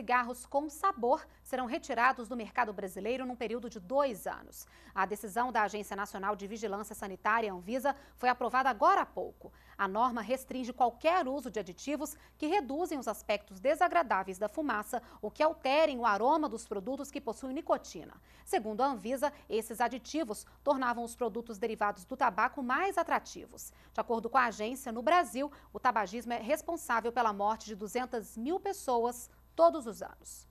cigarros com sabor serão retirados do mercado brasileiro num período de dois anos. A decisão da Agência Nacional de Vigilância Sanitária, Anvisa, foi aprovada agora há pouco. A norma restringe qualquer uso de aditivos que reduzem os aspectos desagradáveis da fumaça ou que alterem o aroma dos produtos que possuem nicotina. Segundo a Anvisa, esses aditivos tornavam os produtos derivados do tabaco mais atrativos. De acordo com a agência, no Brasil, o tabagismo é responsável pela morte de 200 mil pessoas todos os anos.